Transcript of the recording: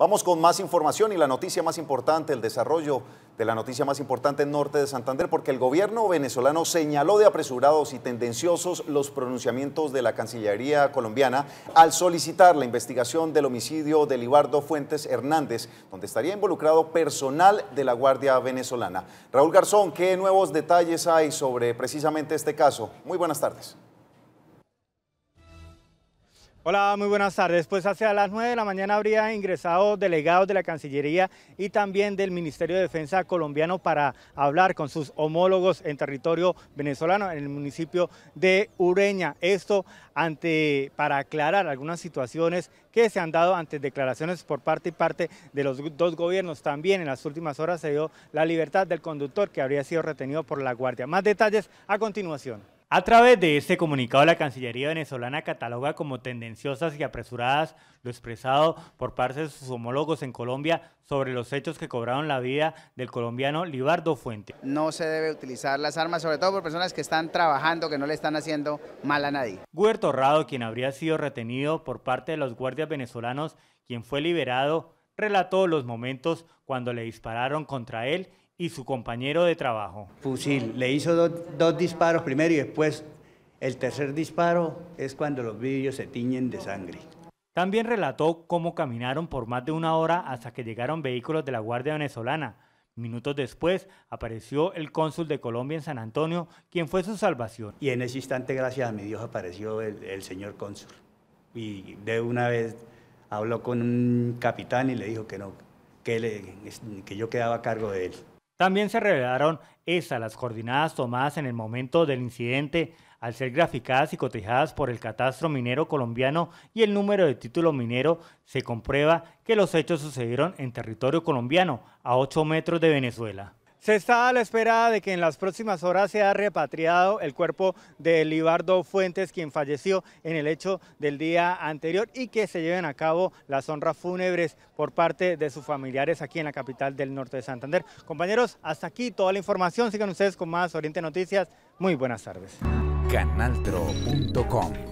Vamos con más información y la noticia más importante, el desarrollo de la noticia más importante en norte de Santander, porque el gobierno venezolano señaló de apresurados y tendenciosos los pronunciamientos de la Cancillería colombiana al solicitar la investigación del homicidio de Libardo Fuentes Hernández, donde estaría involucrado personal de la Guardia venezolana. Raúl Garzón, ¿qué nuevos detalles hay sobre precisamente este caso? Muy buenas tardes. Hola, muy buenas tardes. Pues hacia las 9 de la mañana habría ingresado delegados de la Cancillería y también del Ministerio de Defensa colombiano para hablar con sus homólogos en territorio venezolano, en el municipio de Ureña. Esto ante, para aclarar algunas situaciones que se han dado ante declaraciones por parte y parte de los dos gobiernos. También en las últimas horas se dio la libertad del conductor que habría sido retenido por la Guardia. Más detalles a continuación. A través de este comunicado, la Cancillería venezolana cataloga como tendenciosas y apresuradas lo expresado por parte de sus homólogos en Colombia sobre los hechos que cobraron la vida del colombiano Libardo Fuente. No se debe utilizar las armas, sobre todo por personas que están trabajando, que no le están haciendo mal a nadie. Huerto Rado, quien habría sido retenido por parte de los guardias venezolanos, quien fue liberado, relató los momentos cuando le dispararon contra él y su compañero de trabajo. Fusil, le hizo dos disparos primero y después el tercer disparo es cuando los vidrios se tiñen de sangre. También relató cómo caminaron por más de una hora hasta que llegaron vehículos de la Guardia Venezolana. Minutos después apareció el cónsul de Colombia en San Antonio, quien fue su salvación. Y en ese instante, gracias a mi Dios, apareció el, el señor cónsul. Y de una vez habló con un capitán y le dijo que no, que, le, que yo quedaba a cargo de él. También se revelaron esas las coordenadas tomadas en el momento del incidente al ser graficadas y cotejadas por el catastro minero colombiano y el número de título minero, se comprueba que los hechos sucedieron en territorio colombiano, a 8 metros de Venezuela. Se está a la espera de que en las próximas horas sea repatriado el cuerpo de Libardo Fuentes, quien falleció en el hecho del día anterior, y que se lleven a cabo las honras fúnebres por parte de sus familiares aquí en la capital del norte de Santander. Compañeros, hasta aquí toda la información. Sigan ustedes con más Oriente Noticias. Muy buenas tardes. Canaltro.com